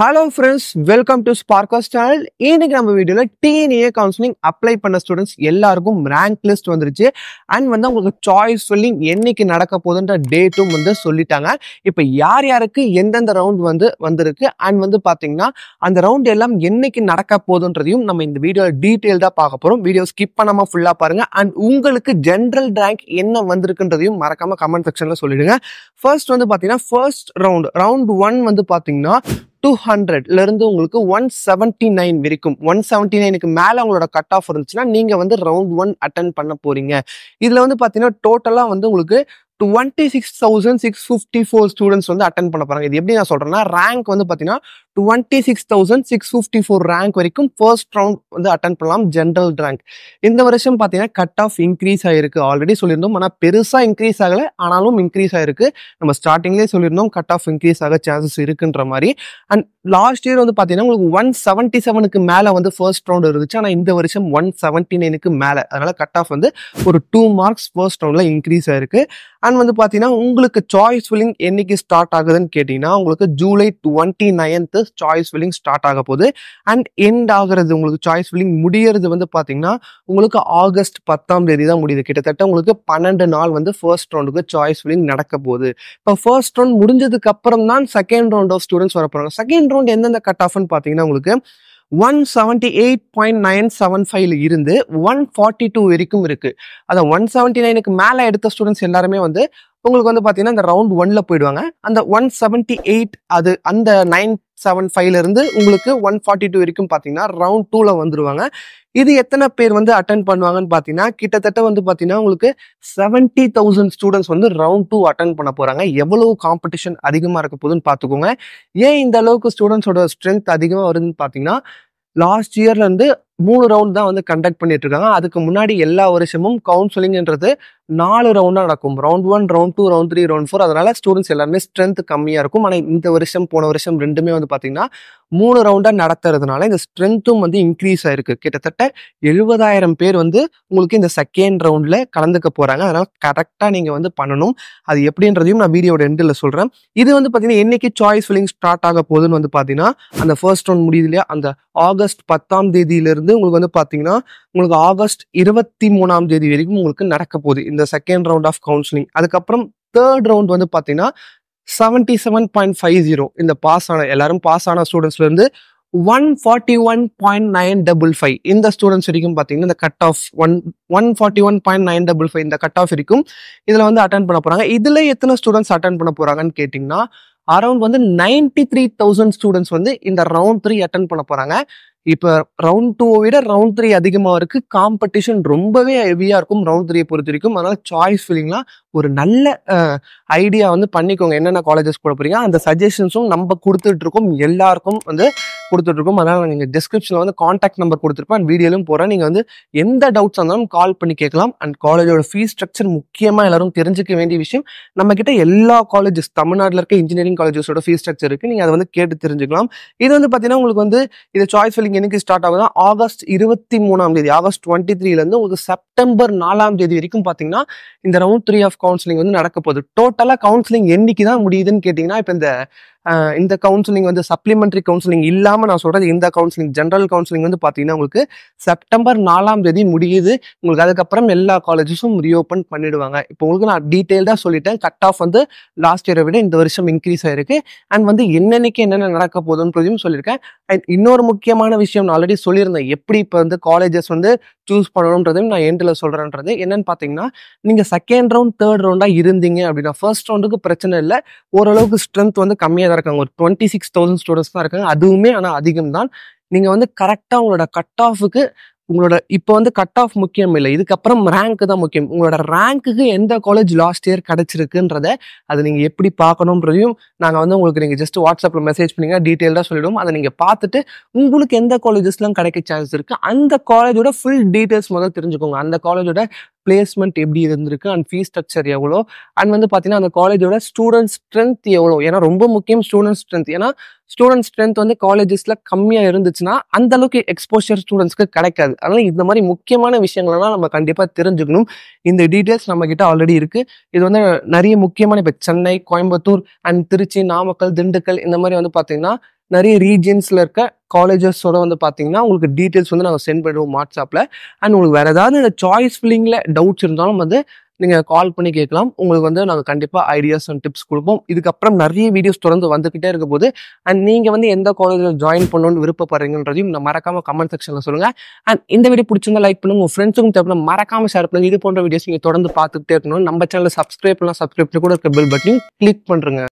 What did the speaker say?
hello friends welcome to Sparko channel இன்னைக்கு நம்ம வீடியோவில் டிஎன்ஏ கவுன்சிலிங் அப்ளை பண்ண ஸ்டூடெண்ட்ஸ் எல்லாருக்கும் ரேங்க் லிஸ்ட் வந்துருச்சு அண்ட் வந்து உங்களுக்கு சாய்ஸ் சொல்லி என்னைக்கு நடக்க போகுதுன்ற டேட்டும் வந்து சொல்லிட்டாங்க இப்போ யார் யாருக்கு எந்தெந்த ரவுண்ட் வந்து வந்திருக்கு அண்ட் வந்து பார்த்தீங்கன்னா அந்த ரவுண்ட் எல்லாம் என்னைக்கு நடக்க போகுதுன்றதையும் நம்ம இந்த வீடியோவில் டீட்டெயில்டாக பார்க்க போகிறோம் வீடியோ ஸ்கிப் பண்ணாமல் ஃபுல்லாக பாருங்கள் அண்ட் உங்களுக்கு ஜென்ரல் ரேங்க் என்ன வந்திருக்குன்றதையும் மறக்காமல் கமெண்ட் செக்ஷனில் சொல்லிடுங்க ஃபர்ஸ்ட் வந்து பார்த்தீங்கன்னா ஃபர்ஸ்ட் ரவுண்ட் ரவுண்ட் ஒன் வந்து பார்த்தீங்கன்னா டூ ஹண்ட்ரட்லேருந்து உங்களுக்கு ஒன் செவன்ட்டி நைன் வரைக்கும் ஒன் செவன்ட்டி நைனுக்கு மேலே உங்களோட கட் ஆஃப் இருந்துச்சுன்னா நீங்கள் வந்து ரவுண்ட் ஒன் அட்டன் பண்ண போகிறீங்க இதில் வந்து பார்த்தீங்கன்னா டோட்டலாக வந்து உங்களுக்கு twenty six thousand six fifty four students வந்து அட்டன் பண்ண போகிறாங்க இது எப்படி நான் சொல்கிறேன்னா ரேங்க் வந்து பார்த்தீங்கன்னா twenty six thousand six fifty four rank வரைக்கும் ஃபர்ஸ்ட் ரவுண்ட் வந்து அட்டன் பண்ணலாம் ஜென்ரல் ரேங்க் இந்த வருஷம் பார்த்தீங்கன்னா கட் ஆஃப் இன்க்ரீஸ் ஆகிருக்கு ஆல்ரெடி சொல்லியிருந்தோம் ஆனால் பெருசாக இன்க்ரீஸ் ஆகலை ஆனாலும் இன்க்ரீஸ் ஆகிருக்கு நம்ம ஸ்டார்டிங்லேயே சொல்லியிருந்தோம் கட் ஆஃப் இன்க்ரீஸ் ஆக சான்சஸ் இருக்குன்ற மாதிரி அண்ட் லாஸ்ட் இயர் வந்து பார்த்தீங்கன்னா உங்களுக்கு ஒன் செவன்ட்டி செவனுக்கு மேலே வந்து ஃபர்ஸ்ட் ரவுண்ட் இருந்துச்சு ஆனால் இந்த வருஷம் ஒன் செவன்ட்டி நைனுக்கு மேலே அதனால் கட் ஆஃப் வந்து ஒரு டூ மார்க்ஸ் ஃபர்ஸ்ட் ரவுண்டில் இன்க்ரீஸ் ஆயிருக்கு அண்ட் வந்து பார்த்தீங்கன்னா உங்களுக்கு சாய்ஸ் ஃபில்லிங் என்னைக்கு ஸ்டார்ட் ஆகுதுன்னு கேட்டிங்கன்னா உங்களுக்கு July twenty ninth choice filling start ஆக போகுது அண்ட் எண்ட் ஆகிறது உங்களுக்கு சாய்ஸ் ஃபில்லிங் முடியறது வந்து பார்த்தீங்கன்னா உங்களுக்கு ஆகஸ்ட் பத்தாம் தேதி தான் முடியுது கிட்டத்தட்ட உங்களுக்கு பன்னெண்டு நாள் வந்து ஃபர்ஸ்ட் ரவுண்டுக்கு சாய்ஸ் ஃபில்லிங் நடக்க போகுது இப்போ ஃபர்ஸ்ட் ரவுண்ட் முடிஞ்சதுக்கு அப்புறம் தான் செகண்ட் ரவுண்ட் ஆஃப் ஸ்டூடெண்ட்ஸ் வரப்போகிறாங்க செகண்ட் ரவுண்ட் எந்தெந்த கட் ஆஃப்னு பார்த்தீங்கன்னா உங்களுக்கு one seventy eight point nine seven ஃபைவ்ல இருந்து ஒன் ஃபார்ட்டி டூ வரைக்கும் இருக்குது அதான் ஒன் செவன்ட்டி நைனுக்கு மேலே எடுத்த ஸ்டூடெண்ட்ஸ் எல்லாருமே வந்து உங்களுக்கு வந்து பார்த்தீங்கன்னா இந்த ரவுண்ட் ஒன்ல போயிடுவாங்க அந்த ஒன் செவன்ட்டி எயிட் அது அந்த நைன் செவன் ஃபைவ்ல இருந்து உங்களுக்கு ஒன் ஃபார்ட்டி டூ வரைக்கும் பார்த்தீங்கன்னா ரவுண்ட் டூவில் வந்துடுவாங்க இது எத்தனை பேர் வந்து அட்டன் பண்ணுவாங்கன்னு பார்த்தீங்கன்னா கிட்டத்தட்ட வந்து பார்த்தீங்கன்னா உங்களுக்கு செவன்ட்டி தௌசண்ட் ஸ்டூடெண்ட்ஸ் வந்து ரவுண்ட் டூ அட்டன் பண்ண போகிறாங்க எவ்வளவு காம்படிஷன் அதிகமாக இருக்க போகுதுன்னு பார்த்துக்கோங்க ஏன் இந்த அளவுக்கு ஸ்டூடெண்ட்ஸோட ஸ்ட்ரென்த் அதிகமாக வருதுன்னு பார்த்தீங்கன்னா லாஸ்ட் இயர்லேருந்து மூணு ரவுண்ட் தான் வந்து கண்டக்ட் பண்ணிட்டு இருக்காங்க அதுக்கு முன்னாடி எல்லா வருஷமும் கவுன்சிலிங்ன்றது நாலு ரவுண்டாக நடக்கும் round one round two round three round four அதனால ஸ்டூடெண்ட்ஸ் எல்லாருமே ஸ்ட்ரென்த் கம்மியாக இருக்கும் ஆனால் இந்த வருஷம் போன வருஷம் ரெண்டுமே வந்து பார்த்தீங்கன்னா மூணு ரவுண்டாக நடத்துறதுனால இந்த ஸ்ட்ரென்த்தும் வந்து இன்க்ரீஸ் ஆயிருக்கு கிட்டத்தட்ட எழுபதாயிரம் பேர் வந்து உங்களுக்கு இந்த செகண்ட் ரவுண்டில் கலந்துக்க போகிறாங்க அதனால் கரெக்டாக நீங்கள் வந்து பண்ணணும் அது எப்படின்றதையும் நான் வீடியோட எண்டில் சொல்கிறேன் இது வந்து பார்த்தீங்கன்னா என்னைக்கு சாய்ஸ் ஃபில்லிங் ஸ்டார்ட் ஆக போகுதுன்னு வந்து பார்த்தீங்கன்னா அந்த ஃபர்ஸ்ட் ரவுண்ட் முடியுது இல்லையா அந்த ஆகஸ்ட் பத்தாம் தேதியிலிருந்து வந்து உங்களுக்கு வந்து பார்த்தீங்கன்னா உங்களுக்கு ஆகஸ்ட் இருபத்தி மூணாம் தேதி வரைக்கும் உங்களுக்கு நடக்க போகுது இந்த செகண்ட் ரவுண்ட் ஆஃப் கவுன்சிலிங் அதுக்கப்புறம் தேர்ட் ரவுண்ட் வந்து பார்த்தீங்கன்னா seventy seven point five zero இந்த பாஸ் ஆன எல்லாரும் பாஸ் ஆன ஸ்டூடெண்ட்ஸ்லேருந்து one forty one point nine double five இந்த ஸ்டூடெண்ட்ஸ் வரைக்கும் பார்த்தீங்கன்னா இந்த cut off one one forty one point nine double five இந்த கட் ஆஃப் இருக்கும் இதில் வந்து அட்டன் பண்ண போகிறாங்க இதில் எத்தனை ஸ்டூடெண்ட்ஸ் அட்டன் பண்ண போகிறாங்கன்னு கேட்டிங்கன்னா அரௌண்ட் வந்து நைன்டி த்ரீ தௌசண்ட் ஸ்டூடெண்ட்ஸ் வந்து இந்த ரவுண்ட் த்ரீ அட்டன் பண்ண போகிறாங்க இப்போ ரவுண்ட் டூவை விட ரவுண்ட் த்ரீ அதிகமாக இருக்கு காம்படிஷன் ரொம்பவே ஹெவியாக இருக்கும் ரவுண்ட் த்ரீயை பொறுத்த வரைக்கும் அதனால் சாய்ஸ் ஃபீலிங்லாம் ஒரு நல்ல ஐடியா வந்து பண்ணிக்கோங்க என்னென்ன காலேஜஸ் போட போகிறீங்க அந்த சஜஷன்ஸும் நம்ம கொடுத்துட்ருக்கோம் எல்லாருக்கும் வந்து கொடுத்துட்ருக்கோம் அதனால் நீங்கள் டிஸ்கிரிப்ஷனில் வந்து காண்டாக்ட் நம்பர் கொடுத்துருப்போம் அண்ட் வீடியோலும் போகிறேன் நீங்கள் வந்து எந்த டவுட்ஸ் இருந்தாலும் கால் பண்ணி கேட்கலாம் அண்ட் காலேஜோட ஃபீஸ் ஸ்ட்ரக்சர் முக்கியமாக எல்லாரும் தெரிஞ்சுக்க வேண்டிய விஷயம் நம்மக்கிட்ட எல்லா காலேஜஸ் தமிழ்நாட்டில் இருக்க இன்ஜினியரிங் காலேஜஸோட ஃபீஸ் ஸ்ட்ரக்சர் இருக்குது நீங்கள் அதை வந்து கேட்டு தெரிஞ்சுக்கலாம் இது வந்து பார்த்தீங்கன்னா உங்களுக்கு வந்து இது சாய்ஸ் ஃபில்லிங் எனக்கு ஸ்டார்ட் ஆகுதுன்னா ஆகஸ்ட் இருபத்தி மூணாம் தேதி ஆகஸ்ட் டுவெண்ட்டி த்ரீலேருந்து உங்களுக்கு செப்டம்பர் நாலாம் தேதி வரைக்கும் பார்த்தீங்கன்னா இந்த ரவுண்ட் த்ரீ ஆஃப் கவுன்சிலிங் வந்து நடக்க போகுது டோட்டலாக கவுன்சிலிங் என்னைக்கு தான் முடியுதுன்னு கேட்டிங்கன்னா இப்போ இந்த இந்த கவுன்சிலிங் வந்து சப்ளிமெண்ட்ரி கவுன்சிலிங் இல்லாமல் நான் சொல்கிறது இந்த கவுன்சிலிங் ஜென்ரல் கவுன்சிலிங் வந்து பார்த்தீங்கன்னா உங்களுக்கு செப்டம்பர் நாலாம் தேதி முடியுது உங்களுக்கு அதுக்கப்புறம் எல்லா காலேஜஸும் ரீஓப்பன் பண்ணிடுவாங்க இப்போ உங்களுக்கு நான் டீட்டெயில்டாக சொல்லிட்டேன் கட் ஆஃப் வந்து லாஸ்ட் இயரை விட இந்த வருஷம் இன்க்ரீஸ் ஆயிருக்கு அண்ட் வந்து என்னென்னக்கு என்னென்ன நடக்க போதுன்றதையும் சொல்லியிருக்கேன் அண்ட் இன்னொரு முக்கியமான விஷயம் நான் ஆல்ரெடி சொல்லியிருந்தேன் எப்படி இப்போ வந்து காலேஜஸ் வந்து சூஸ் பண்ணணுன்றதையும் நான் எண்டில் சொல்கிறேன்றது என்னன்னு பார்த்தீங்கன்னா நீங்கள் செகண்ட் ரவுண்ட் தேர்ட் ரவுண்டாக இருந்தீங்க அப்படின்னா ஃபர்ஸ்ட் ரவுண்டுக்கு பிரச்சனை இல்லை ஓரளவுக்கு ஸ்ட்ரென்த் வந்து கம்மியாக தான் இருக்காங்க ஒரு டுவெண்ட்டி சிக்ஸ் தௌசண்ட் ஸ்டூடெண்ட்ஸ் தான் இருக்காங்க அதுவுமே ஆனால் அதிகம் தான் நீங்கள் வந்து கரெக்டாக உங்களோட கட் ஆஃபுக்கு உங்களோட இப்போ வந்து கட் ஆஃப் முக்கியம் இல்லை இதுக்கப்புறம் ரேங்க் தான் முக்கியம் உங்களோட ரேங்க்குக்கு எந்த காலேஜ் லாஸ்ட் இயர் கிடச்சிருக்குன்றத அது நீங்கள் எப்படி பார்க்கணுன்றதையும் நாங்கள் வந்து உங்களுக்கு நீங்கள் ஜஸ்ட் வாட்ஸ்அப்பில் மெசேஜ் பண்ணிங்கன்னா டீட்டெயில்டாக சொல்லிவிடுவோம் அதை நீங்கள் பார்த்துட்டு உங்களுக்கு எந்த காலேஜஸ்லாம் கிடைக்க சான்ஸ் இருக்குது அந்த காலேஜோட ஃபுல் டீட்டெயில்ஸ் முதல்ல தெரிஞ்சுக்கோங்க அந்த காலேஜோட பிளேஸ்மெண்ட் எப்படி இருந்திருக்கு அண்ட் ஃபீஸ் ஸ்ட்ரக்சர் எவ்வளோ அண்ட் வந்து பார்த்தீங்கன்னா அந்த காலேஜோட ஸ்டூடெண்ட் ஸ்ட்ரென்த் எவ்வளோ ஏன்னா ரொம்ப முக்கியம் ஸ்டூடெண்ட் ஸ்ட்ரென்த் ஏன்னா ஸ்டூடெண்ட் ஸ்ட்ரென்த் வந்து காலேஜஸில் கம்மியாக இருந்துச்சுன்னா அந்த அளவுக்கு எக்ஸ்போஷர் ஸ்டூடெண்ட்ஸ்க்கு கிடைக்காது அதனால் இந்த மாதிரி முக்கியமான விஷயங்கள்லாம் நம்ம கண்டிப்பாக தெரிஞ்சுக்கணும் இந்த டீட்டெயில்ஸ் நம்மக்கிட்ட ஆல்ரெடி இருக்குது இது வந்து நிறைய முக்கியமான இப்போ சென்னை கோயம்புத்தூர் அண்ட் திருச்சி நாமக்கல் திண்டுக்கல் இந்த மாதிரி வந்து பார்த்தீங்கன்னா நிறைய ரீஜியன்ஸில் இருக்க காலேஜஸோட வந்து பார்த்தீங்கன்னா உங்களுக்கு டீட்டெயில்ஸ் வந்து நாங்கள் சென்ட் பண்ணிடுவோம் வாட்ஸ்அப்பில் அண்ட் உங்களுக்கு வேறு ஏதாவது இந்த சாய்ஸ் ஃபில்லிங்கில் டவுட்ஸ் இருந்தாலும் வந்து நீங்கள் கால் பண்ணி கேட்கலாம் உங்களுக்கு வந்து நாங்கள் கண்டிப்பாக ஐடியாஸ் அண்ட் டிப்ஸ் கொடுப்போம் இதுக்கப்புறம் நிறைய வீடியோஸ் தொடர்ந்து வந்துக்கிட்டே இருக்க போது அண்ட் நீங்கள் வந்து எந்த காலேஜில் ஜாயின் பண்ணணும்னு விருப்பப்படுறீங்கன்றதையும் நான் மறக்காமல் கமெண்ட் செக்ஷனில் சொல்லுங்கள் அண்ட் இந்த வீடியோ பிடிச்சிருந்தா லைக் பண்ணுங்கள் உங்கள் ஃப்ரெண்ட்ஸுக்கும் தேவைப்படும் மறக்காம ஷேர் பண்ணுங்கள் இது போன்ற வீடியோஸ் நீங்கள் தொடர்ந்து பார்த்துக்கிட்டே இருக்கணும் நம்ம சேனலில் சப்ஸ்கிரைப் பண்ணலாம் சப்ஸ்கிரைப் கூட இருக்க பெல் பட்டனையும் கிளிக் பண்ணுறேங்க